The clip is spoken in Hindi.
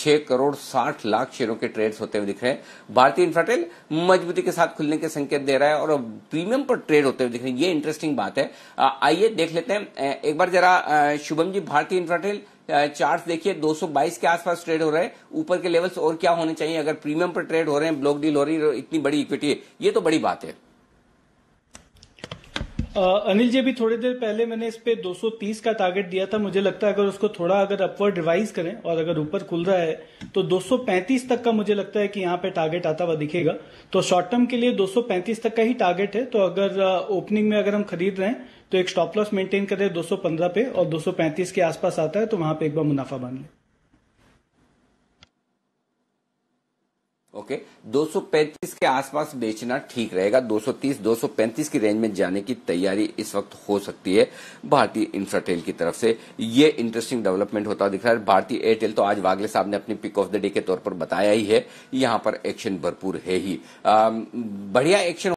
छह करोड़ साठ लाख शेयरों के ट्रेड्स होते हुए दिख रहे हैं भारतीय इंफ्राटेल मजबूती के साथ खुलने के संकेत दे रहा है और प्रीमियम पर ट्रेड होते हुए दिख रहे हैं ये इंटरेस्टिंग बात है आइए देख लेते हैं एक बार जरा शुभम जी भारतीय इंफ्राटेल चार्ट देखिए 222 के आसपास ट्रेड हो रहे हैं ऊपर के लेवल्स और क्या होने चाहिए अगर प्रीमियम पर ट्रेड हो रहे हैं ब्लॉक डील हो रही है इतनी बड़ी इक्विटी है ये तो बड़ी बात है अनिल जी भी थोड़ी देर पहले मैंने इस पे 230 का टारगेट दिया था मुझे लगता है अगर उसको थोड़ा अगर अपवर्ड रिवाइज करें और अगर ऊपर खुल रहा है तो 235 तक का मुझे लगता है कि यहाँ पे टारगेट आता हुआ दिखेगा तो शॉर्ट टर्म के लिए 235 तक का ही टारगेट है तो अगर ओपनिंग में अगर हम खरीद रहे हैं तो एक स्टॉप लॉस मेंटेन करें दो पे और दो के आसपास आता है तो वहां पर एक बार मुनाफा बांध लें ओके okay, 235 के आसपास बेचना ठीक रहेगा 230 235 की रेंज में जाने की तैयारी इस वक्त हो सकती है भारतीय इंफ्राटेल की तरफ से ये इंटरेस्टिंग डेवलपमेंट होता दिख रहा है भारतीय एयरटेल तो आज वागले साहब ने अपनी पिक ऑफ द डे के तौर पर बताया ही है यहां पर एक्शन भरपूर है ही बढ़िया एक्शन